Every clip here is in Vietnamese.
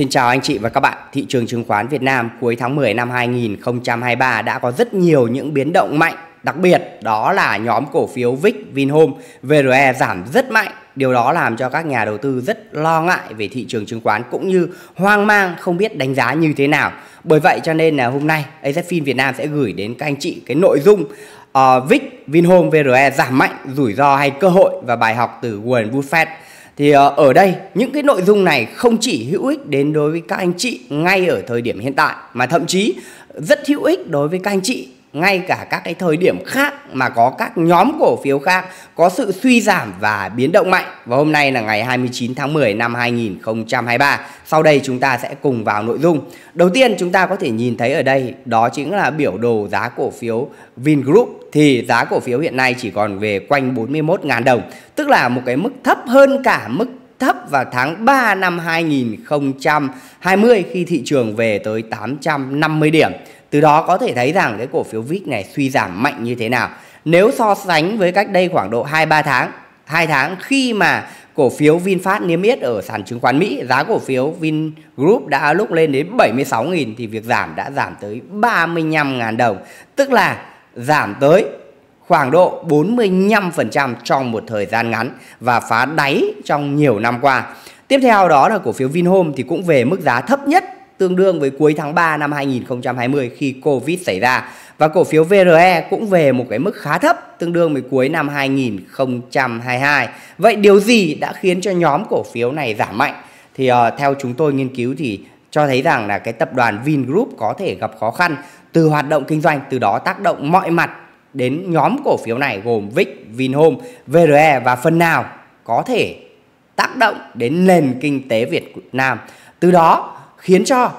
Xin chào anh chị và các bạn. Thị trường chứng khoán Việt Nam cuối tháng 10 năm 2023 đã có rất nhiều những biến động mạnh. Đặc biệt đó là nhóm cổ phiếu VIX, Vinhome, VRE giảm rất mạnh. Điều đó làm cho các nhà đầu tư rất lo ngại về thị trường chứng khoán cũng như hoang mang không biết đánh giá như thế nào. Bởi vậy cho nên là hôm nay AZFIN Việt Nam sẽ gửi đến các anh chị cái nội dung uh, ờ, VIX, Vinhome, VRE giảm mạnh, rủi ro hay cơ hội và bài học từ Warren Buffett. Thì ờ, ở đây những cái nội dung này không chỉ hữu ích đến đối với các anh chị ngay ở thời điểm hiện tại mà thậm chí rất hữu ích đối với các anh chị ngay cả các cái thời điểm khác mà có các nhóm cổ phiếu khác có sự suy giảm và biến động mạnh. Và hôm nay là ngày 29 tháng 10 năm 2023. Sau đây chúng ta sẽ cùng vào nội dung. Đầu tiên chúng ta có thể nhìn thấy ở đây đó chính là biểu đồ giá cổ phiếu Vingroup thì giá cổ phiếu hiện nay chỉ còn về quanh 41.000 đồng, tức là một cái mức thấp hơn cả mức thấp vào tháng 3 năm 2020 khi thị trường về tới 850 điểm. Từ đó có thể thấy rằng cái cổ phiếu VIX này suy giảm mạnh như thế nào. Nếu so sánh với cách đây khoảng độ 2-3 tháng, 2 tháng khi mà cổ phiếu VinFast niêm yết ở sàn chứng khoán Mỹ, giá cổ phiếu Vingroup đã lúc lên đến 76.000 thì việc giảm đã giảm tới 35.000 đồng, tức là giảm tới khoảng độ 45% trong một thời gian ngắn và phá đáy trong nhiều năm qua. Tiếp theo đó là cổ phiếu Vinhome thì cũng về mức giá thấp nhất tương đương với cuối tháng 3 năm 2020 khi Covid xảy ra. Và cổ phiếu VRE cũng về một cái mức khá thấp tương đương với cuối năm 2022. Vậy điều gì đã khiến cho nhóm cổ phiếu này giảm mạnh? Thì uh, theo chúng tôi nghiên cứu thì cho thấy rằng là cái tập đoàn Vingroup có thể gặp khó khăn từ hoạt động kinh doanh, từ đó tác động mọi mặt đến nhóm cổ phiếu này gồm VIX, Vinhome, VRE và phần nào có thể tác động đến nền kinh tế Việt Nam. Từ đó khiến cho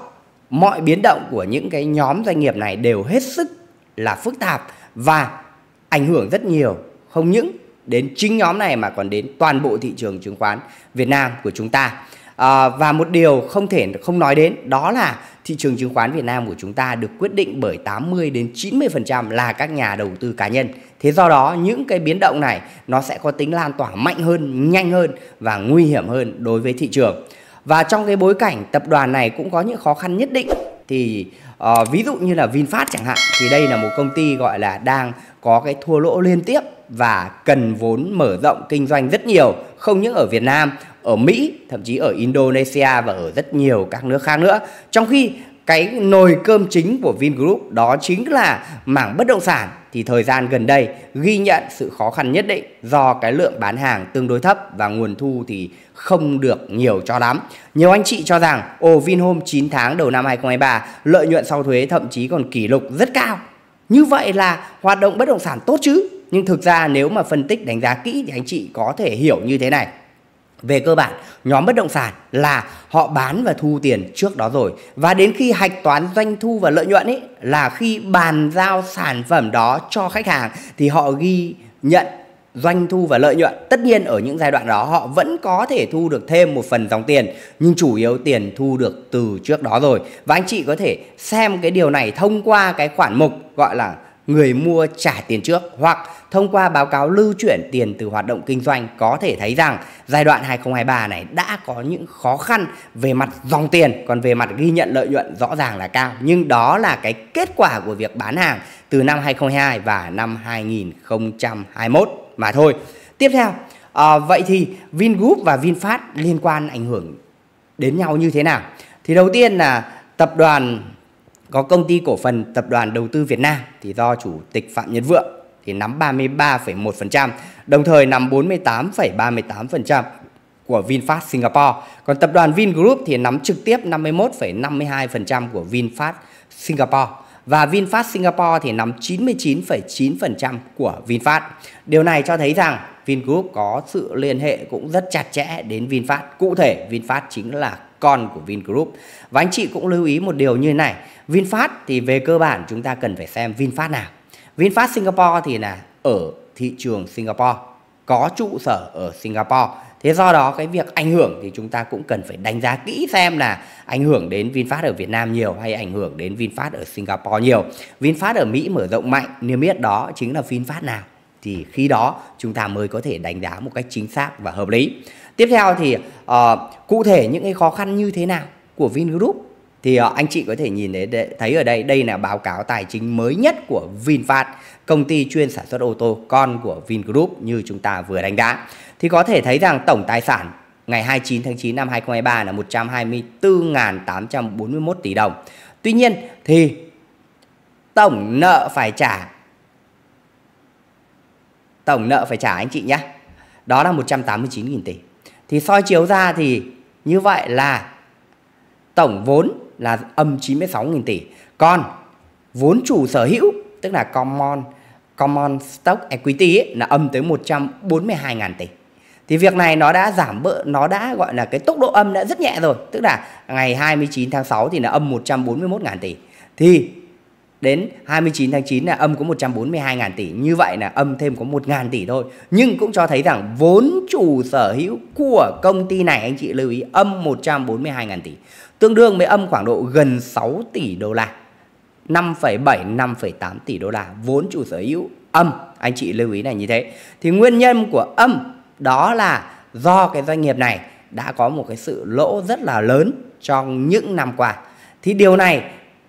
mọi biến động của những cái nhóm doanh nghiệp này đều hết sức là phức tạp và ảnh hưởng rất nhiều không những đến chính nhóm này mà còn đến toàn bộ thị trường chứng khoán Việt Nam của chúng ta. À, và một điều không thể không nói đến đó là thị trường chứng khoán Việt Nam của chúng ta được quyết định bởi 80 đến 90% là các nhà đầu tư cá nhân. Thế do đó những cái biến động này nó sẽ có tính lan tỏa mạnh hơn, nhanh hơn và nguy hiểm hơn đối với thị trường. Và trong cái bối cảnh tập đoàn này cũng có những khó khăn nhất định thì uh, ví dụ như là VinFast chẳng hạn thì đây là một công ty gọi là đang có cái thua lỗ liên tiếp và cần vốn mở rộng kinh doanh rất nhiều, không những ở Việt Nam, ở Mỹ, thậm chí ở Indonesia và ở rất nhiều các nước khác nữa. Trong khi cái nồi cơm chính của Vingroup đó chính là mảng bất động sản thì thời gian gần đây ghi nhận sự khó khăn nhất định do cái lượng bán hàng tương đối thấp và nguồn thu thì không được nhiều cho lắm. Nhiều anh chị cho rằng ồ Vinhome 9 tháng đầu năm 2023 lợi nhuận sau thuế thậm chí còn kỷ lục rất cao. Như vậy là hoạt động bất động sản tốt chứ? Nhưng thực ra nếu mà phân tích đánh giá kỹ thì anh chị có thể hiểu như thế này về cơ bản nhóm bất động sản là họ bán và thu tiền trước đó rồi và đến khi hạch toán doanh thu và lợi nhuận ấy là khi bàn giao sản phẩm đó cho khách hàng thì họ ghi nhận doanh thu và lợi nhuận tất nhiên ở những giai đoạn đó họ vẫn có thể thu được thêm một phần dòng tiền nhưng chủ yếu tiền thu được từ trước đó rồi và anh chị có thể xem cái điều này thông qua cái khoản mục gọi là người mua trả tiền trước hoặc thông qua báo cáo lưu chuyển tiền từ hoạt động kinh doanh có thể thấy rằng giai đoạn 2023 này đã có những khó khăn về mặt dòng tiền còn về mặt ghi nhận lợi nhuận rõ ràng là cao nhưng đó là cái kết quả của việc bán hàng từ năm 2022 và năm 2021 mà thôi. Tiếp theo, à, vậy thì Vingroup và VinFast liên quan ảnh hưởng đến nhau như thế nào? Thì đầu tiên là tập đoàn có công ty cổ phần Tập đoàn Đầu tư Việt Nam thì do chủ tịch Phạm Nhật Vượng thì nắm 33,1%, đồng thời nắm 48,38% của VinFast Singapore. Còn tập đoàn Vingroup thì nắm trực tiếp 51,52% của VinFast Singapore và VinFast Singapore thì nắm 99,9% của VinFast. Điều này cho thấy rằng Vingroup có sự liên hệ cũng rất chặt chẽ đến VinFast. Cụ thể, VinFast chính là con của Vingroup. Và anh chị cũng lưu ý một điều như thế này, VinFast thì về cơ bản chúng ta cần phải xem VinFast nào. VinFast Singapore thì là ở thị trường Singapore, có trụ sở ở Singapore. Thế do đó cái việc ảnh hưởng thì chúng ta cũng cần phải đánh giá kỹ xem là ảnh hưởng đến VinFast ở Việt Nam nhiều hay ảnh hưởng đến VinFast ở Singapore nhiều. VinFast ở Mỹ mở rộng mạnh, niêm yết đó chính là VinFast nào thì khi đó chúng ta mới có thể đánh giá một cách chính xác và hợp lý tiếp theo thì uh, cụ thể những cái khó khăn như thế nào của Vingroup thì uh, anh chị có thể nhìn thấy, thấy ở đây đây là báo cáo tài chính mới nhất của VinFast công ty chuyên sản xuất ô tô con của Vingroup như chúng ta vừa đánh giá thì có thể thấy rằng tổng tài sản ngày 29 tháng 9 năm 2023 là 124.841 tỷ đồng. Tuy nhiên thì tổng nợ phải trả tổng nợ phải trả anh chị nhé. Đó là 189.000 tỷ thì soi chiếu ra thì như vậy là tổng vốn là âm 96.000 tỷ. Còn vốn chủ sở hữu tức là common common stock equity ấy, là âm tới 142.000 tỷ. Thì việc này nó đã giảm bỡ nó đã gọi là cái tốc độ âm đã rất nhẹ rồi, tức là ngày 29 tháng 6 thì là âm 141.000 tỷ. Thì đến 29 tháng 9 là âm có 142.000 tỷ như vậy là âm thêm có 1.000 tỷ thôi nhưng cũng cho thấy rằng vốn chủ sở hữu của công ty này anh chị lưu ý âm 142.000 tỷ tương đương với âm khoảng độ gần 6 tỷ đô la 5,7 5,8 tỷ đô la vốn chủ sở hữu âm anh chị lưu ý này như thế thì nguyên nhân của âm đó là do cái doanh nghiệp này đã có một cái sự lỗ rất là lớn trong những năm qua thì điều này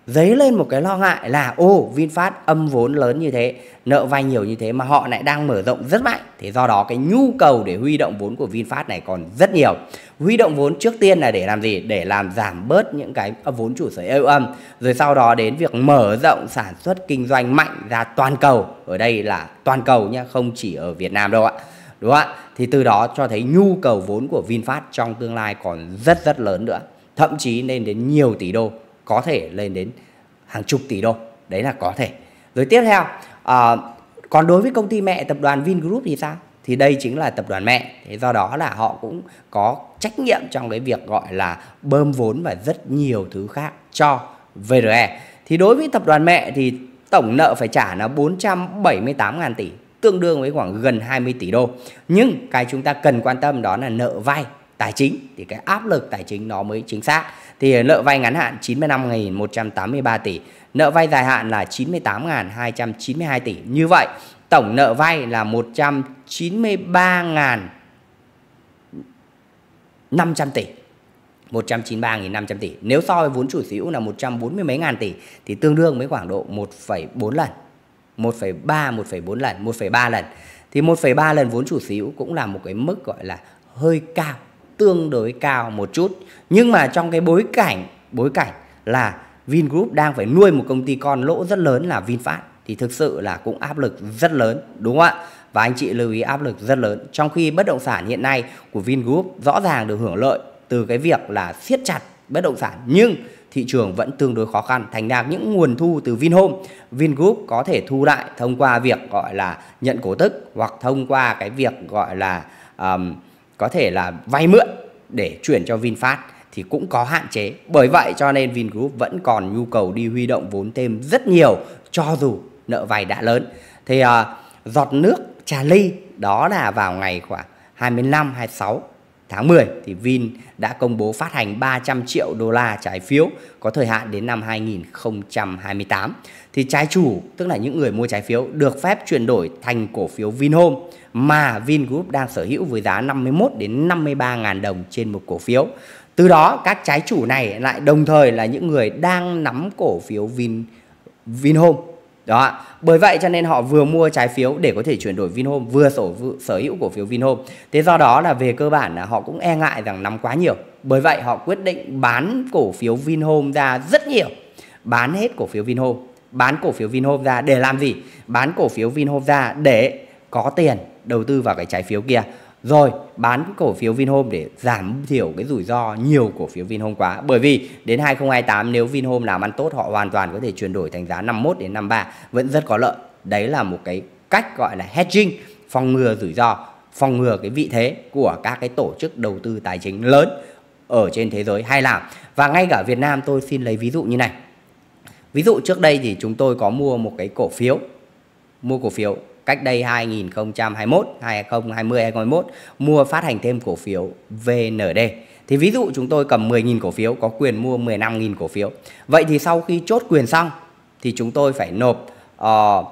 dấy lên một cái lo ngại là ô VinFast âm vốn lớn như thế, nợ vay nhiều như thế mà họ lại đang mở rộng rất mạnh. Thế do đó cái nhu cầu để huy động vốn của VinFast này còn rất nhiều. Huy động vốn trước tiên là để làm gì? Để làm giảm bớt những cái à, vốn chủ sở hữu âm, rồi sau đó đến việc mở rộng sản xuất kinh doanh mạnh ra toàn cầu. Ở đây là toàn cầu nha, không chỉ ở Việt Nam đâu ạ đúng ạ? Thì từ đó cho thấy nhu cầu vốn của VinFast trong tương lai còn rất rất lớn nữa, thậm chí lên đến nhiều tỷ đô có thể lên đến hàng chục tỷ đô đấy là có thể rồi tiếp theo à, còn đối với công ty mẹ tập đoàn Vingroup thì sao thì đây chính là tập đoàn mẹ thế do đó là họ cũng có trách nhiệm trong cái việc gọi là bơm vốn và rất nhiều thứ khác cho VRE thì đối với tập đoàn mẹ thì tổng nợ phải trả là 478.000 tỷ tương đương với khoảng gần 20 tỷ đô nhưng cái chúng ta cần quan tâm đó là nợ vay tài chính thì cái áp lực tài chính nó mới chính xác. Thì nợ vay ngắn hạn 95.183 tỷ, nợ vay dài hạn là 98.292 tỷ. Như vậy tổng nợ vay là 193.000 500 tỷ 193.500 tỷ Nếu so với vốn chủ sở hữu là 140 mấy ngàn tỷ Thì tương đương với khoảng độ 1,4 lần 1,3, 1,4 lần, 1,3 lần Thì 1,3 lần vốn chủ sở hữu cũng là một cái mức gọi là hơi cao tương đối cao một chút nhưng mà trong cái bối cảnh bối cảnh là Vingroup đang phải nuôi một công ty con lỗ rất lớn là VinFast thì thực sự là cũng áp lực rất lớn đúng không ạ và anh chị lưu ý áp lực rất lớn trong khi bất động sản hiện nay của Vingroup rõ ràng được hưởng lợi từ cái việc là siết chặt bất động sản nhưng thị trường vẫn tương đối khó khăn thành ra những nguồn thu từ Vinhome Vingroup có thể thu lại thông qua việc gọi là nhận cổ tức hoặc thông qua cái việc gọi là um, có thể là vay mượn để chuyển cho VinFast thì cũng có hạn chế. Bởi vậy cho nên Vingroup vẫn còn nhu cầu đi huy động vốn thêm rất nhiều cho dù nợ vay đã lớn. Thì uh, giọt nước trà ly đó là vào ngày khoảng 25 26 tháng 10 thì Vin đã công bố phát hành 300 triệu đô la trái phiếu có thời hạn đến năm 2028. Thì trái chủ, tức là những người mua trái phiếu được phép chuyển đổi thành cổ phiếu Vinhome mà Vingroup đang sở hữu với giá 51 đến 53 ngàn đồng trên một cổ phiếu. Từ đó các trái chủ này lại đồng thời là những người đang nắm cổ phiếu Vin Vinhome. Đó, bởi vậy cho nên họ vừa mua trái phiếu để có thể chuyển đổi Vinhome, vừa sở sở hữu cổ phiếu Vinhome. Thế do đó là về cơ bản là họ cũng e ngại rằng nắm quá nhiều. Bởi vậy họ quyết định bán cổ phiếu Vinhome ra rất nhiều. Bán hết cổ phiếu Vinhome, bán cổ phiếu Vinhome ra để làm gì? Bán cổ phiếu Vinhome ra để có tiền đầu tư vào cái trái phiếu kia rồi bán cổ phiếu Vinhome để giảm thiểu cái rủi ro nhiều cổ phiếu Vinhome quá. Bởi vì đến 2028 nếu Vinhome làm ăn tốt họ hoàn toàn có thể chuyển đổi thành giá 51 đến 53 vẫn rất có lợi. Đấy là một cái cách gọi là hedging, phòng ngừa rủi ro, phòng ngừa cái vị thế của các cái tổ chức đầu tư tài chính lớn ở trên thế giới hay làm. Và ngay cả Việt Nam tôi xin lấy ví dụ như này. Ví dụ trước đây thì chúng tôi có mua một cái cổ phiếu mua cổ phiếu cách đây 2021, 2020, 2021 mua phát hành thêm cổ phiếu VND. Thì ví dụ chúng tôi cầm 10.000 cổ phiếu có quyền mua 15.000 cổ phiếu. Vậy thì sau khi chốt quyền xong thì chúng tôi phải nộp uh, ờ,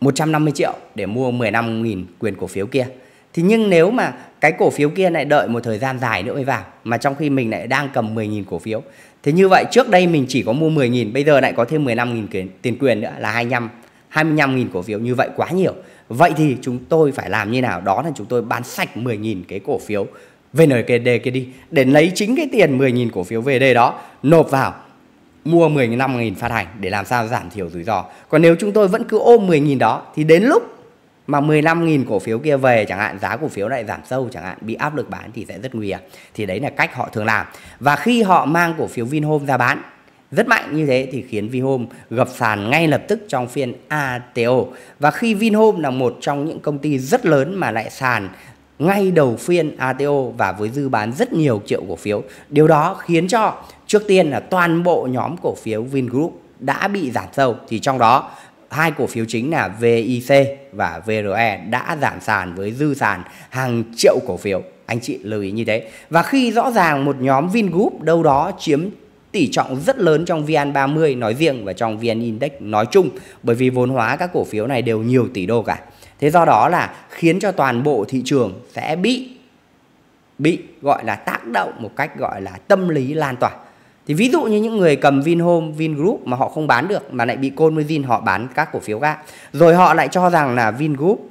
150 triệu để mua 15.000 quyền cổ phiếu kia. Thì nhưng nếu mà cái cổ phiếu kia lại đợi một thời gian dài nữa mới vào mà trong khi mình lại đang cầm 10.000 cổ phiếu. thì như vậy trước đây mình chỉ có mua 10.000, bây giờ lại có thêm 15.000 tiền quyền nữa là 25 25.000 cổ phiếu như vậy quá nhiều. Vậy thì chúng tôi phải làm như nào? Đó là chúng tôi bán sạch 10.000 cái cổ phiếu VNKD kia đi để lấy chính cái tiền 10.000 cổ phiếu VD đó nộp vào mua 15.000 phát hành để làm sao giảm thiểu rủi ro. Còn nếu chúng tôi vẫn cứ ôm 10.000 đó thì đến lúc mà 15.000 cổ phiếu kia về chẳng hạn giá cổ phiếu lại giảm sâu chẳng hạn bị áp lực bán thì sẽ rất nguy hiểm. Thì đấy là cách họ thường làm. Và khi họ mang cổ phiếu Vinhome ra bán rất mạnh như thế thì khiến Vinhome gập sàn ngay lập tức trong phiên ATO. Và khi Vinhome là một trong những công ty rất lớn mà lại sàn ngay đầu phiên ATO và với dư bán rất nhiều triệu cổ phiếu. Điều đó khiến cho trước tiên là toàn bộ nhóm cổ phiếu Vingroup đã bị giảm sâu thì trong đó hai cổ phiếu chính là VIC và VRE đã giảm sàn với dư sàn hàng triệu cổ phiếu. Anh chị lưu ý như thế. Và khi rõ ràng một nhóm Vingroup đâu đó chiếm tỷ trọng rất lớn trong VN30 nói riêng và trong VN Index nói chung bởi vì vốn hóa các cổ phiếu này đều nhiều tỷ đô cả. Thế do đó là khiến cho toàn bộ thị trường sẽ bị bị gọi là tác động một cách gọi là tâm lý lan tỏa. Thì ví dụ như những người cầm Vinhome, Vingroup mà họ không bán được mà lại bị côn Vin họ bán các cổ phiếu khác. Rồi họ lại cho rằng là Vingroup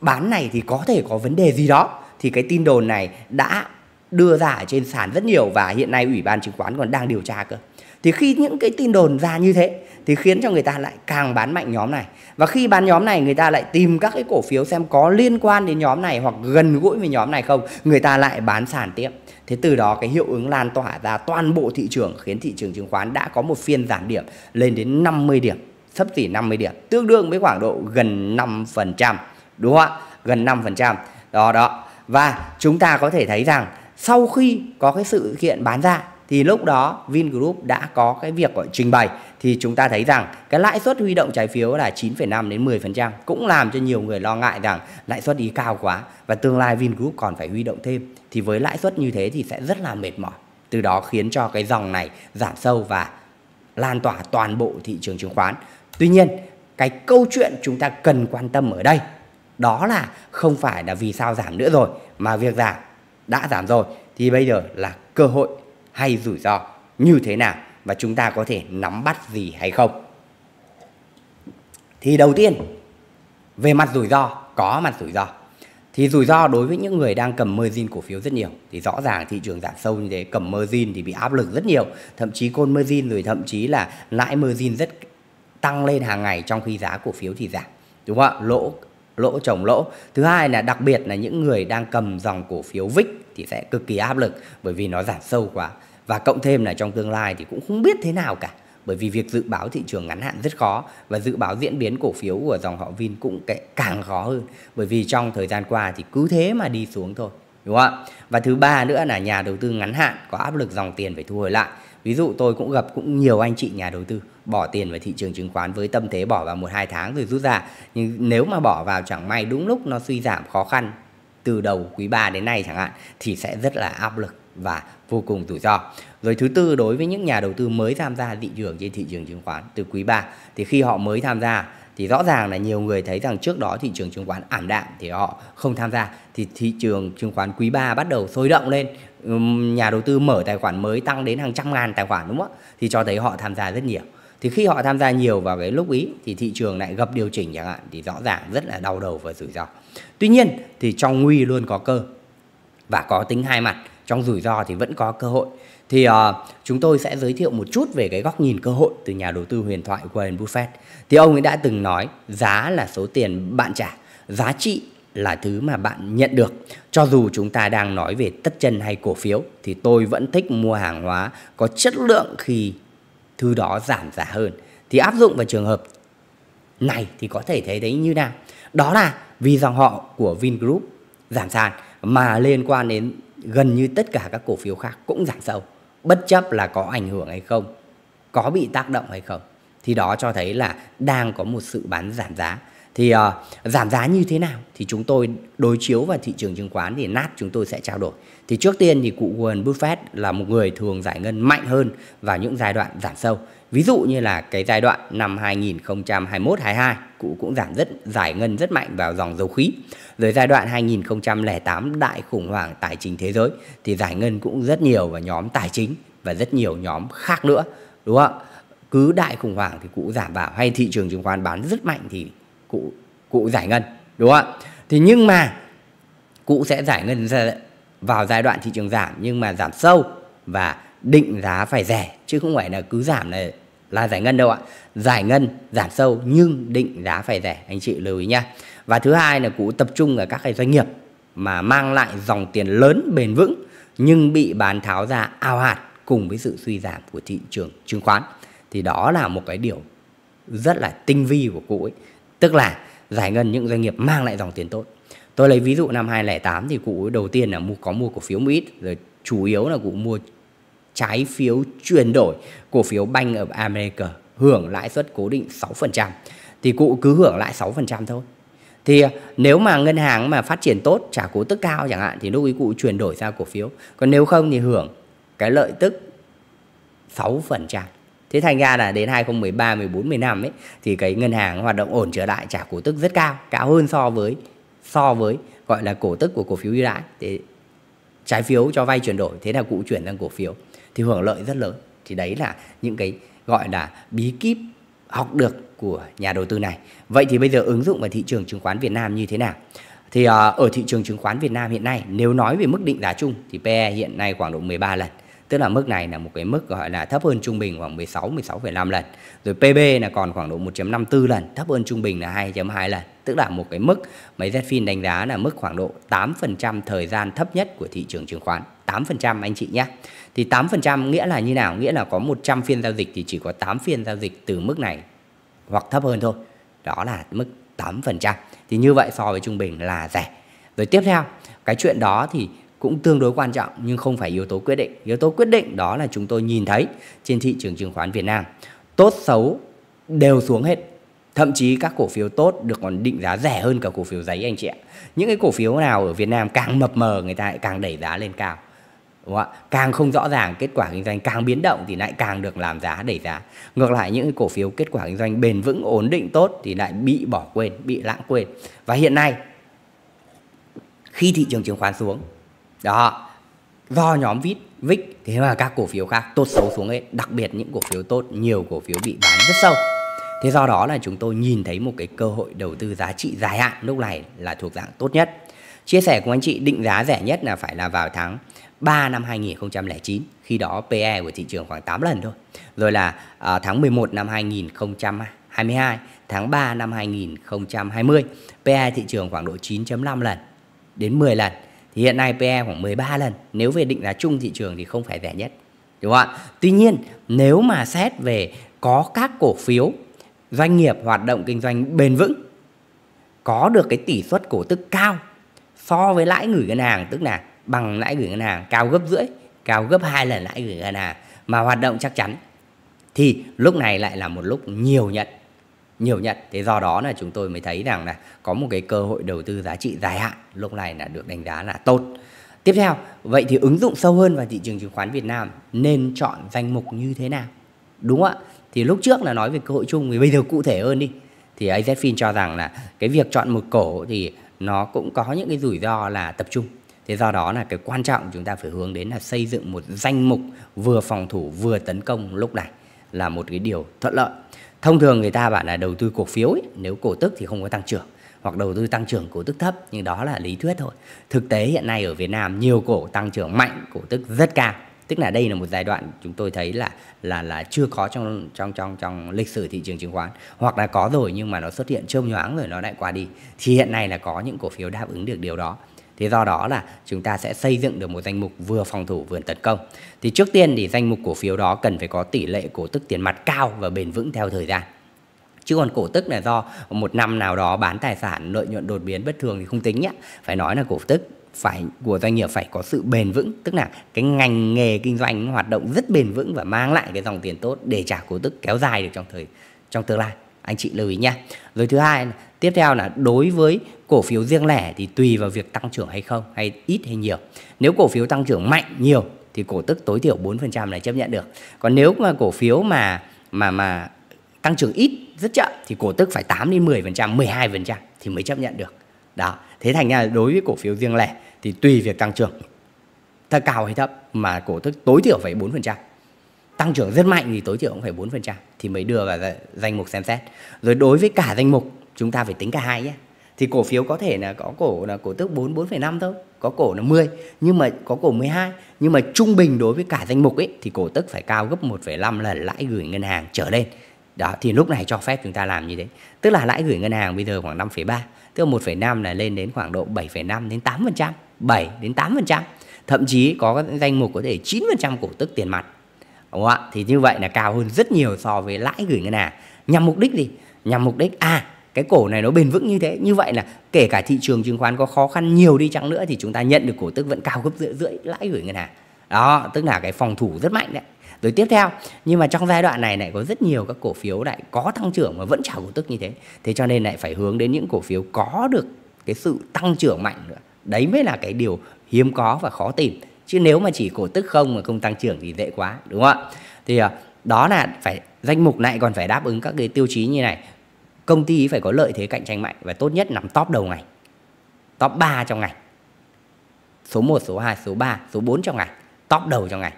bán này thì có thể có vấn đề gì đó thì cái tin đồn này đã đưa ra ở trên sàn rất nhiều và hiện nay ủy ban chứng khoán còn đang điều tra cơ thì khi những cái tin đồn ra như thế thì khiến cho người ta lại càng bán mạnh nhóm này và khi bán nhóm này người ta lại tìm các cái cổ phiếu xem có liên quan đến nhóm này hoặc gần gũi với nhóm này không người ta lại bán sàn tiếp thế từ đó cái hiệu ứng lan tỏa ra toàn bộ thị trường khiến thị trường chứng khoán đã có một phiên giảm điểm lên đến 50 điểm sấp xỉ 50 điểm tương đương với khoảng độ gần 5% đúng không ạ gần 5% đó đó và chúng ta có thể thấy rằng sau khi có cái sự kiện bán ra thì lúc đó Vingroup đã có cái việc gọi trình bày thì chúng ta thấy rằng cái lãi suất huy động trái phiếu là 9,5 đến 10% cũng làm cho nhiều người lo ngại rằng lãi suất ý cao quá và tương lai Vingroup còn phải huy động thêm thì với lãi suất như thế thì sẽ rất là mệt mỏi. Từ đó khiến cho cái dòng này giảm sâu và lan tỏa toàn bộ thị trường chứng khoán. Tuy nhiên, cái câu chuyện chúng ta cần quan tâm ở đây đó là không phải là vì sao giảm nữa rồi mà việc giảm đã giảm rồi thì bây giờ là cơ hội hay rủi ro như thế nào và chúng ta có thể nắm bắt gì hay không. Thì đầu tiên về mặt rủi ro có mặt rủi ro thì rủi ro đối với những người đang cầm margin cổ phiếu rất nhiều thì rõ ràng thị trường giảm sâu như thế cầm margin thì bị áp lực rất nhiều thậm chí côn margin rồi thậm chí là lãi margin rất tăng lên hàng ngày trong khi giá cổ phiếu thì giảm đúng không ạ lỗ lỗ trồng lỗ. Thứ hai là đặc biệt là những người đang cầm dòng cổ phiếu VIX thì sẽ cực kỳ áp lực bởi vì nó giảm sâu quá. Và cộng thêm là trong tương lai thì cũng không biết thế nào cả bởi vì việc dự báo thị trường ngắn hạn rất khó và dự báo diễn biến cổ phiếu của dòng họ Vin cũng càng khó hơn bởi vì trong thời gian qua thì cứ thế mà đi xuống thôi đúng không ạ và thứ ba nữa là nhà đầu tư ngắn hạn có áp lực dòng tiền phải thu hồi lại ví dụ tôi cũng gặp cũng nhiều anh chị nhà đầu tư bỏ tiền vào thị trường chứng khoán với tâm thế bỏ vào một hai tháng rồi rút ra nhưng nếu mà bỏ vào chẳng may đúng lúc nó suy giảm khó khăn từ đầu quý 3 đến nay chẳng hạn thì sẽ rất là áp lực và vô cùng rủi ro. Rồi thứ tư đối với những nhà đầu tư mới tham gia thị trường trên thị trường chứng khoán từ quý 3 thì khi họ mới tham gia thì rõ ràng là nhiều người thấy rằng trước đó thị trường chứng khoán ảm đạm thì họ không tham gia thì thị trường chứng khoán quý 3 bắt đầu sôi động lên nhà đầu tư mở tài khoản mới tăng đến hàng trăm ngàn tài khoản đúng không ạ thì cho thấy họ tham gia rất nhiều thì khi họ tham gia nhiều vào cái lúc ý thì thị trường lại gặp điều chỉnh chẳng hạn thì rõ ràng rất là đau đầu và rủi ro tuy nhiên thì trong nguy luôn có cơ và có tính hai mặt trong rủi ro thì vẫn có cơ hội thì uh, chúng tôi sẽ giới thiệu một chút về cái góc nhìn cơ hội từ nhà đầu tư huyền thoại Warren Buffett. Thì ông ấy đã từng nói giá là số tiền bạn trả, giá trị là thứ mà bạn nhận được. Cho dù chúng ta đang nói về tất chân hay cổ phiếu thì tôi vẫn thích mua hàng hóa có chất lượng khi thứ đó giảm giá hơn. Thì áp dụng vào trường hợp này thì có thể thấy đấy như nào? Đó là vì dòng họ của Vingroup giảm sàn mà liên quan đến gần như tất cả các cổ phiếu khác cũng giảm sâu bất chấp là có ảnh hưởng hay không có bị tác động hay không thì đó cho thấy là đang có một sự bán giảm giá thì uh, giảm giá như thế nào thì chúng tôi đối chiếu vào thị trường chứng khoán thì nát chúng tôi sẽ trao đổi thì trước tiên thì cụ Warren Buffett là một người thường giải ngân mạnh hơn vào những giai đoạn giảm sâu Ví dụ như là cái giai đoạn năm 2021-22 cụ cũng giảm rất giải ngân rất mạnh vào dòng dầu khí. Rồi giai đoạn 2008 đại khủng hoảng tài chính thế giới thì giải ngân cũng rất nhiều vào nhóm tài chính và rất nhiều nhóm khác nữa, đúng không ạ? Cứ đại khủng hoảng thì cụ giảm vào hay thị trường chứng khoán bán rất mạnh thì cụ cụ giải ngân, đúng không ạ? Thì nhưng mà cụ sẽ giải ngân vào giai đoạn thị trường giảm nhưng mà giảm sâu và định giá phải rẻ chứ không phải là cứ giảm này là giải ngân đâu ạ giải ngân giảm sâu nhưng định giá phải rẻ anh chị lưu ý nha và thứ hai là cụ tập trung ở các cái doanh nghiệp mà mang lại dòng tiền lớn bền vững nhưng bị bán tháo ra ao hạt cùng với sự suy giảm của thị trường chứng khoán thì đó là một cái điều rất là tinh vi của cụ ấy tức là giải ngân những doanh nghiệp mang lại dòng tiền tốt tôi lấy ví dụ năm 2008 thì cụ đầu tiên là mua có mua cổ phiếu một ít rồi chủ yếu là cụ mua trái phiếu chuyển đổi cổ phiếu Bank of America hưởng lãi suất cố định 6%. Thì cụ cứ hưởng lãi 6% thôi. Thì à, nếu mà ngân hàng mà phát triển tốt trả cổ tức cao chẳng hạn thì lúc ấy cụ chuyển đổi ra cổ phiếu. Còn nếu không thì hưởng cái lợi tức 6%. Thế thành ra là đến 2013, 14, 15 ấy thì cái ngân hàng hoạt động ổn trở lại trả cổ tức rất cao, cao hơn so với so với gọi là cổ tức của cổ phiếu ưu đãi. thì trái phiếu cho vay chuyển đổi, thế là cụ chuyển sang cổ phiếu thì hưởng lợi rất lớn thì đấy là những cái gọi là bí kíp học được của nhà đầu tư này vậy thì bây giờ ứng dụng vào thị trường chứng khoán Việt Nam như thế nào thì ờ, ở thị trường chứng khoán Việt Nam hiện nay nếu nói về mức định giá chung thì PE hiện nay khoảng độ 13 lần tức là mức này là một cái mức gọi là thấp hơn trung bình khoảng 16 16,5 lần rồi PB là còn khoảng độ 1.54 lần thấp hơn trung bình là 2.2 lần tức là một cái mức máy Zfin đánh giá là mức khoảng độ 8% thời gian thấp nhất của thị trường chứng khoán 8% anh chị nhé thì 8% nghĩa là như nào nghĩa là có 100 phiên giao dịch thì chỉ có 8 phiên giao dịch từ mức này hoặc thấp hơn thôi đó là mức 8% thì như vậy so với trung bình là rẻ rồi tiếp theo cái chuyện đó thì cũng tương đối quan trọng nhưng không phải yếu tố quyết định. Yếu tố quyết định đó là chúng tôi nhìn thấy trên thị trường chứng khoán Việt Nam. Tốt xấu đều xuống hết. Thậm chí các cổ phiếu tốt được còn định giá rẻ hơn cả cổ phiếu giấy anh chị ạ. Những cái cổ phiếu nào ở Việt Nam càng mập mờ người ta lại càng đẩy giá lên cao. Đúng không? ạ Càng không rõ ràng kết quả kinh doanh càng biến động thì lại càng được làm giá đẩy giá. Ngược lại những cái cổ phiếu kết quả kinh doanh bền vững ổn định tốt thì lại bị bỏ quên, bị lãng quên. Và hiện nay khi thị trường chứng khoán xuống đó do nhóm vít VIX thế mà các cổ phiếu khác tốt xấu xuống ấy đặc biệt những cổ phiếu tốt nhiều cổ phiếu bị bán rất sâu thế do đó là chúng tôi nhìn thấy một cái cơ hội đầu tư giá trị dài hạn lúc này là thuộc dạng tốt nhất chia sẻ cùng anh chị định giá rẻ nhất là phải là vào tháng 3 năm 2009 khi đó PE của thị trường khoảng 8 lần thôi rồi là à, tháng 11 năm 2022 tháng 3 năm 2020 PE thị trường khoảng độ 9.5 lần đến 10 lần thì hiện nay PE khoảng 13 lần nếu về định giá chung thị trường thì không phải rẻ nhất đúng không ạ tuy nhiên nếu mà xét về có các cổ phiếu doanh nghiệp hoạt động kinh doanh bền vững có được cái tỷ suất cổ tức cao so với lãi gửi ngân hàng tức là bằng lãi gửi ngân hàng cao gấp rưỡi cao gấp hai lần lãi gửi ngân hàng mà hoạt động chắc chắn thì lúc này lại là một lúc nhiều nhận nhiều nhất thế do đó là chúng tôi mới thấy rằng là có một cái cơ hội đầu tư giá trị dài hạn lúc này là được đánh giá là tốt tiếp theo vậy thì ứng dụng sâu hơn vào thị trường chứng khoán Việt Nam nên chọn danh mục như thế nào đúng không ạ thì lúc trước là nói về cơ hội chung thì bây giờ cụ thể hơn đi thì AZFIN cho rằng là cái việc chọn một cổ thì nó cũng có những cái rủi ro là tập trung thế do đó là cái quan trọng chúng ta phải hướng đến là xây dựng một danh mục vừa phòng thủ vừa tấn công lúc này là một cái điều thuận lợi thông thường người ta bảo là đầu tư cổ phiếu ấy, nếu cổ tức thì không có tăng trưởng hoặc đầu tư tăng trưởng cổ tức thấp nhưng đó là lý thuyết thôi thực tế hiện nay ở Việt Nam nhiều cổ tăng trưởng mạnh cổ tức rất cao tức là đây là một giai đoạn chúng tôi thấy là là là chưa có trong trong trong trong lịch sử thị trường chứng khoán hoặc là có rồi nhưng mà nó xuất hiện trơm nhoáng rồi nó lại qua đi thì hiện nay là có những cổ phiếu đáp ứng được điều đó thì do đó là chúng ta sẽ xây dựng được một danh mục vừa phòng thủ vừa tấn công. Thì trước tiên thì danh mục cổ phiếu đó cần phải có tỷ lệ cổ tức tiền mặt cao và bền vững theo thời gian chứ còn cổ tức là do một năm nào đó bán tài sản lợi nhuận đột biến bất thường thì không tính nhá phải nói là cổ tức phải của doanh nghiệp phải có sự bền vững tức là cái ngành nghề kinh doanh hoạt động rất bền vững và mang lại cái dòng tiền tốt để trả cổ tức kéo dài được trong thời trong tương lai anh chị lưu ý nha rồi thứ hai tiếp theo là đối với cổ phiếu riêng lẻ thì tùy vào việc tăng trưởng hay không hay ít hay nhiều nếu cổ phiếu tăng trưởng mạnh nhiều thì cổ tức tối thiểu 4% này chấp nhận được còn nếu mà cổ phiếu mà mà mà tăng trưởng ít rất chậm thì cổ tức phải 8 đến 10% 12% thì mới chấp nhận được đó thế thành ra đối với cổ phiếu riêng lẻ thì tùy việc tăng trưởng thật cao hay thấp mà cổ tức tối thiểu phải 4% tăng trưởng rất mạnh thì tối thiểu cũng phải 4% thì mới đưa vào danh mục xem xét rồi đối với cả danh mục chúng ta phải tính cả hai nhé thì cổ phiếu có thể là có cổ là cổ tức 4 4,5 thôi có cổ là 10 nhưng mà có cổ 12 nhưng mà trung bình đối với cả danh mục ấy thì cổ tức phải cao gấp 1,5 lần lãi gửi ngân hàng trở lên đó thì lúc này cho phép chúng ta làm như thế tức là lãi gửi ngân hàng bây giờ khoảng 5,3 tức là 1,5 là lên đến khoảng độ 7,5 đến 8% 7 đến 8% thậm chí có danh mục có thể 9% cổ tức tiền mặt đúng không ạ thì như vậy là cao hơn rất nhiều so với lãi gửi ngân hàng nhằm mục đích gì nhằm mục đích a à, cái cổ này nó bền vững như thế như vậy là kể cả thị trường chứng khoán có khó khăn nhiều đi chăng nữa thì chúng ta nhận được cổ tức vẫn cao gấp rưỡi rưỡi lãi gửi ngân hàng đó tức là cái phòng thủ rất mạnh đấy rồi tiếp theo nhưng mà trong giai đoạn này lại có rất nhiều các cổ phiếu lại có tăng trưởng mà vẫn trả cổ tức như thế thế cho nên lại phải hướng đến những cổ phiếu có được cái sự tăng trưởng mạnh nữa đấy mới là cái điều hiếm có và khó tìm chứ nếu mà chỉ cổ tức không mà không tăng trưởng thì dễ quá đúng không ạ thì ờ, đó là phải danh mục lại còn phải đáp ứng các cái tiêu chí như này công ty phải có lợi thế cạnh tranh mạnh và tốt nhất nằm top đầu ngành top 3 trong ngành số 1, số 2, số 3, số 4 trong ngành top đầu trong ngành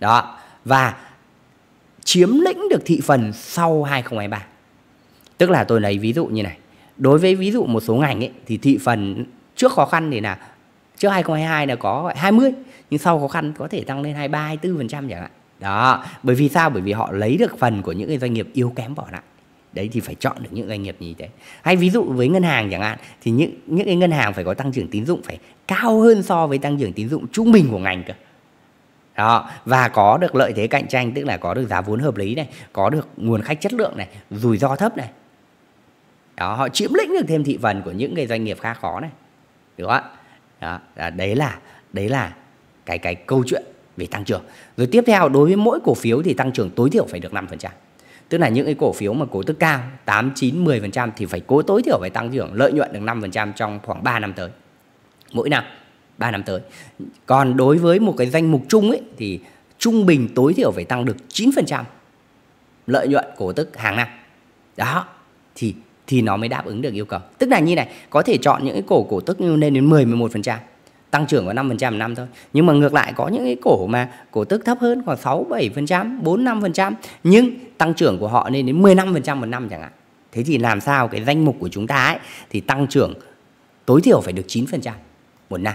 đó và chiếm lĩnh được thị phần sau 2023 tức là tôi lấy ví dụ như này đối với ví dụ một số ngành ấy, thì thị phần trước khó khăn thì là trước 2022 là có 20 nhưng sau khó khăn có thể tăng lên 23 24% chẳng hạn. Đó, bởi vì sao? Bởi vì họ lấy được phần của những cái doanh nghiệp yếu kém bỏ lại đấy thì phải chọn được những doanh nghiệp như thế hay ví dụ với ngân hàng chẳng hạn thì những những cái ngân hàng phải có tăng trưởng tín dụng phải cao hơn so với tăng trưởng tín dụng trung bình của ngành cơ đó và có được lợi thế cạnh tranh tức là có được giá vốn hợp lý này có được nguồn khách chất lượng này rủi ro thấp này đó họ chiếm lĩnh được thêm thị phần của những cái doanh nghiệp khá khó này được không đó đấy là đấy là cái cái câu chuyện về tăng trưởng rồi tiếp theo đối với mỗi cổ phiếu thì tăng trưởng tối thiểu phải được 5% tức là những cái cổ phiếu mà cổ tức cao 8, 9, 10% thì phải cố tối thiểu phải tăng trưởng lợi nhuận được 5% trong khoảng 3 năm tới mỗi năm 3 năm tới còn đối với một cái danh mục chung ấy thì trung bình tối thiểu phải tăng được 9% lợi nhuận cổ tức hàng năm đó thì thì nó mới đáp ứng được yêu cầu tức là như này có thể chọn những cái cổ cổ tức lên đến 10 11% tăng trưởng có 5% một năm thôi. Nhưng mà ngược lại có những cái cổ mà cổ tức thấp hơn khoảng 6, 7%, 4, 5% nhưng tăng trưởng của họ lên đến 15% một năm chẳng hạn. Thế thì làm sao cái danh mục của chúng ta ấy thì tăng trưởng tối thiểu phải được 9% một năm.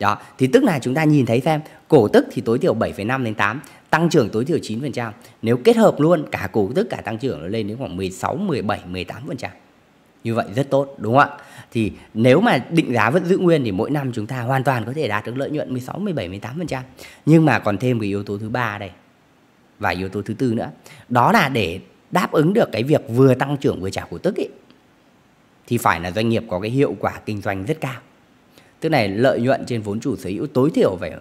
Đó, thì tức là chúng ta nhìn thấy xem cổ tức thì tối thiểu 7,5 đến 8, tăng trưởng tối thiểu 9%. Nếu kết hợp luôn cả cổ tức cả tăng trưởng nó lên đến khoảng 16, 17, 18%. Như vậy rất tốt đúng không ạ? thì nếu mà định giá vẫn giữ nguyên thì mỗi năm chúng ta hoàn toàn có thể đạt được lợi nhuận 16, 17, 18%. Nhưng mà còn thêm cái yếu tố thứ ba đây và yếu tố thứ tư nữa. Đó là để đáp ứng được cái việc vừa tăng trưởng vừa trả cổ tức ấy, thì phải là doanh nghiệp có cái hiệu quả kinh doanh rất cao. Tức này lợi nhuận trên vốn chủ sở hữu tối thiểu phải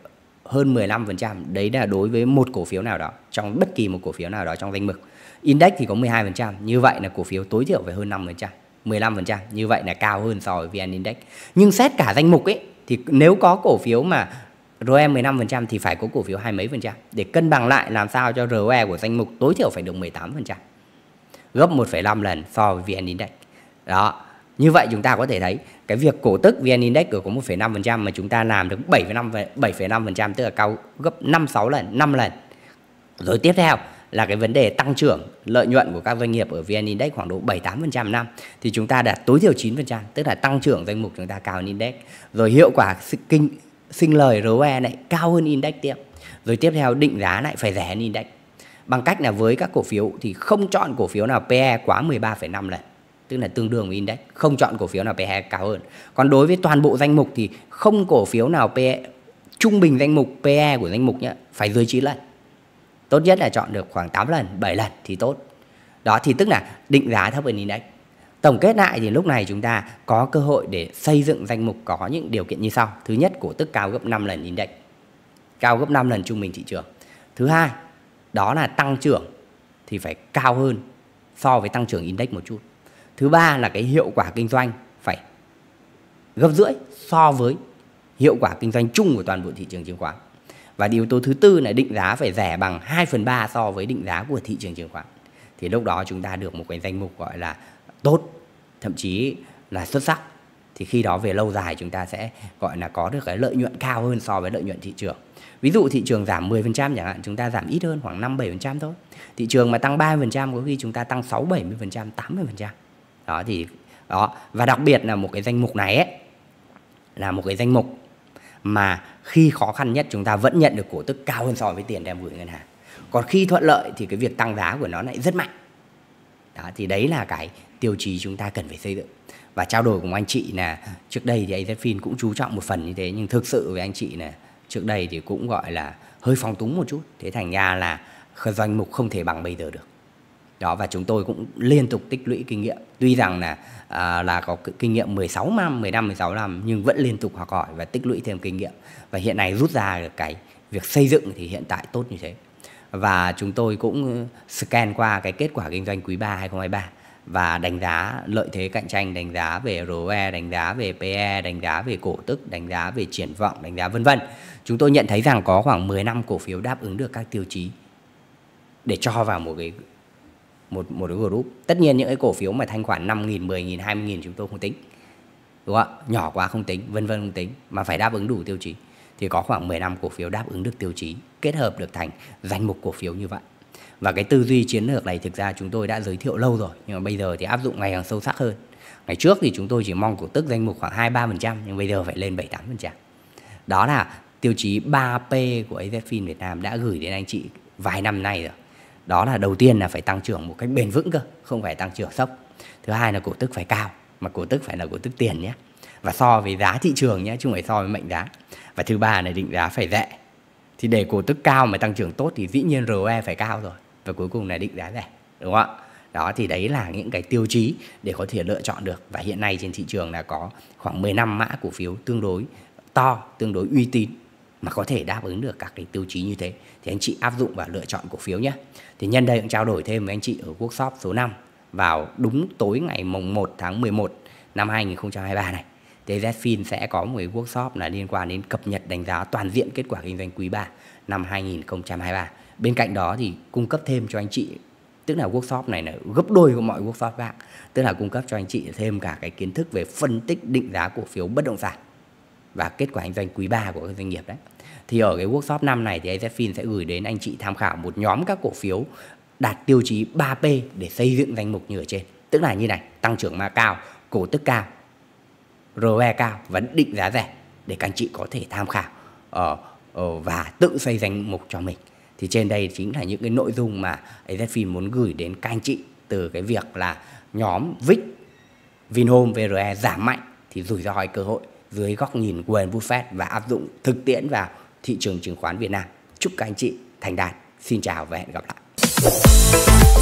hơn 15%, đấy là đối với một cổ phiếu nào đó trong bất kỳ một cổ phiếu nào đó trong danh mục. Index thì có 12%, như vậy là cổ phiếu tối thiểu phải hơn 5%. 15%, như vậy là cao hơn so với VN Index. Nhưng xét cả danh mục ấy thì nếu có cổ phiếu mà ROE 15% thì phải có cổ phiếu hai mấy phần trăm để cân bằng lại làm sao cho ROE của danh mục tối thiểu phải được 18%. Gấp 1,5 lần so với VN Index. Đó. Như vậy chúng ta có thể thấy cái việc cổ tức VN Index của có 1,5% mà chúng ta làm được 7,5 7,5% tức là cao gấp 5 6 lần, 5 lần. Rồi tiếp theo là cái vấn đề tăng trưởng lợi nhuận của các doanh nghiệp ở VN Index khoảng độ 7-8% năm thì chúng ta đạt tối thiểu 9%, tức là tăng trưởng danh mục chúng ta cao hơn index. Rồi hiệu quả kinh sinh lời ROE này cao hơn index tiếp. Rồi tiếp theo định giá lại phải rẻ hơn index. Bằng cách là với các cổ phiếu thì không chọn cổ phiếu nào PE quá 13,5 lần tức là tương đương với index, không chọn cổ phiếu nào PE cao hơn. Còn đối với toàn bộ danh mục thì không cổ phiếu nào PE trung bình danh mục PE của danh mục nhá phải dưới 9 lần tốt nhất là chọn được khoảng 8 lần 7 lần thì tốt đó thì tức là định giá thấp hơn index tổng kết lại thì lúc này chúng ta có cơ hội để xây dựng danh mục có những điều kiện như sau thứ nhất cổ tức cao gấp 5 lần index cao gấp 5 lần trung bình thị trường thứ hai đó là tăng trưởng thì phải cao hơn so với tăng trưởng index một chút thứ ba là cái hiệu quả kinh doanh phải gấp rưỡi so với hiệu quả kinh doanh chung của toàn bộ thị trường chứng khoán và yếu tố thứ tư là định giá phải rẻ bằng 2 phần 3 so với định giá của thị trường chứng khoán thì lúc đó chúng ta được một cái danh mục gọi là tốt thậm chí là xuất sắc thì khi đó về lâu dài chúng ta sẽ gọi là có được cái lợi nhuận cao hơn so với lợi nhuận thị trường. Ví dụ thị trường giảm 10% chẳng hạn, chúng ta giảm ít hơn khoảng 5 7% thôi. Thị trường mà tăng 30% có khi chúng ta tăng 6 70%, 80%. Đó thì đó và đặc biệt là một cái danh mục này ấy là một cái danh mục mà khi khó khăn nhất chúng ta vẫn nhận được cổ tức cao hơn so với tiền đem gửi ngân hàng còn khi thuận lợi thì cái việc tăng giá của nó lại rất mạnh đó, thì đấy là cái tiêu chí chúng ta cần phải xây dựng và trao đổi cùng anh chị là trước đây thì AZFIN cũng chú trọng một phần như thế nhưng thực sự với anh chị là trước đây thì cũng gọi là hơi phóng túng một chút thế thành ra là doanh mục không thể bằng bây giờ được đó và chúng tôi cũng liên tục tích lũy kinh nghiệm tuy rằng là à, là có kinh nghiệm 16 năm 10 năm 16 năm nhưng vẫn liên tục học hỏi và tích lũy thêm kinh nghiệm và hiện nay rút ra được cái việc xây dựng thì hiện tại tốt như thế và chúng tôi cũng ừ, scan qua cái kết quả kinh doanh quý 3 2023 và đánh giá lợi thế cạnh tranh, đánh giá về ROE, đánh giá về PE, đánh giá về cổ tức, đánh giá về triển vọng, đánh giá vân vân. Chúng tôi nhận thấy rằng có khoảng 10 năm cổ phiếu đáp ứng được các tiêu chí để cho vào một cái một một group tất nhiên những cái cổ phiếu mà thanh khoản 5.000 10.000 20.000 chúng tôi không tính đúng không ạ nhỏ quá không tính vân vân không tính mà phải đáp ứng đủ tiêu chí thì có khoảng năm cổ phiếu đáp ứng được tiêu chí kết hợp được thành danh mục cổ phiếu như vậy và cái tư duy chiến lược này thực ra chúng tôi đã giới thiệu lâu rồi nhưng mà bây giờ thì áp dụng ngày càng sâu sắc hơn ngày trước thì chúng tôi chỉ mong cổ tức danh mục khoảng 2 3% nhưng bây giờ phải lên 7 8%. Đó là tiêu chí 3P của AZFIN Việt Nam đã gửi đến anh chị vài năm nay rồi đó là đầu tiên là phải tăng trưởng một cách bền vững cơ không phải tăng trưởng sốc thứ hai là cổ tức phải cao mà cổ tức phải là cổ tức tiền nhé và so với giá thị trường nhé chứ không phải so với mệnh giá và thứ ba là định giá phải rẻ thì để cổ tức cao mà tăng trưởng tốt thì dĩ nhiên ROE phải cao rồi và cuối cùng là định giá rẻ đúng không ạ đó thì đấy là những cái tiêu chí để có thể lựa chọn được và hiện nay trên thị trường là có khoảng 10 năm mã cổ phiếu tương đối to tương đối uy tín mà có thể đáp ứng được các cái tiêu chí như thế thì anh chị áp dụng và lựa chọn cổ phiếu nhé. Thì nhân đây cũng trao đổi thêm với anh chị ở workshop số 5 vào đúng tối ngày mùng 1 tháng 11 năm 2023 này. Thì Zfin sẽ có một cái workshop là liên quan đến cập nhật đánh giá toàn diện kết quả kinh doanh quý 3 năm 2023. Bên cạnh đó thì cung cấp thêm cho anh chị tức là workshop này là gấp đôi của mọi workshop khác tức là cung cấp cho anh chị thêm cả cái kiến thức về phân tích định giá cổ phiếu bất động sản và kết quả kinh doanh quý 3 của các doanh nghiệp đấy thì ở cái workshop năm này thì AZFIN sẽ gửi đến anh chị tham khảo một nhóm các cổ phiếu đạt tiêu chí 3P để xây dựng danh mục như ở trên tức là như này tăng trưởng mà cao cổ tức cao ROE cao và định giá rẻ để các anh chị có thể tham khảo uh, và tự xây danh mục cho mình thì trên đây chính là những cái nội dung mà AZFIN muốn gửi đến các anh chị từ cái việc là nhóm VIX Vinhome VRE giảm mạnh thì rủi ro hay cơ hội dưới góc nhìn Warren Buffett và áp dụng thực tiễn vào thị trường chứng khoán Việt Nam. Chúc các anh chị thành đạt. Xin chào và hẹn gặp lại.